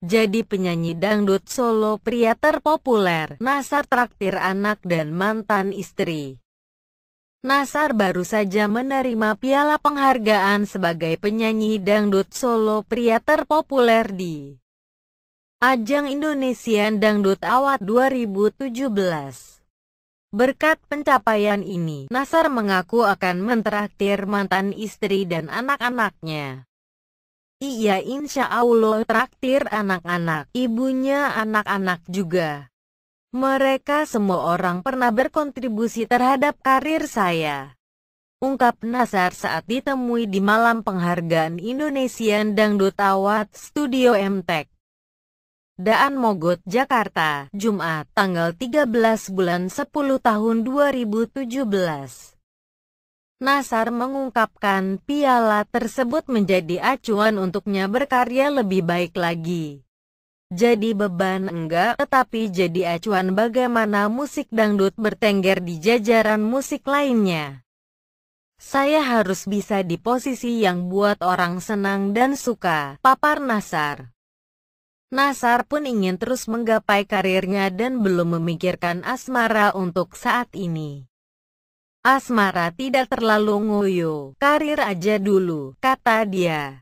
jadi penyanyi dangdut solo pria terpopuler. Nasar traktir anak dan mantan istri. Nasar baru saja menerima piala penghargaan sebagai penyanyi dangdut solo pria terpopuler di Ajang Indonesian Dangdut Award 2017. Berkat pencapaian ini, Nasar mengaku akan mentraktir mantan istri dan anak-anaknya. Iya insya Allah traktir anak-anak, ibunya anak-anak juga. Mereka semua orang pernah berkontribusi terhadap karir saya. Ungkap Nasar saat ditemui di malam penghargaan Indonesian Dangdut Awat Studio MTEK. Daan Mogot, Jakarta, Jumat, tanggal 13 bulan 10 tahun 2017. Nasar mengungkapkan piala tersebut menjadi acuan untuknya berkarya lebih baik lagi. Jadi beban enggak, tetapi jadi acuan bagaimana musik dangdut bertengger di jajaran musik lainnya. Saya harus bisa di posisi yang buat orang senang dan suka, papar Nasar. Nasar pun ingin terus menggapai karirnya dan belum memikirkan asmara untuk saat ini. Asmara tidak terlalu nguyu, karir aja dulu, kata dia.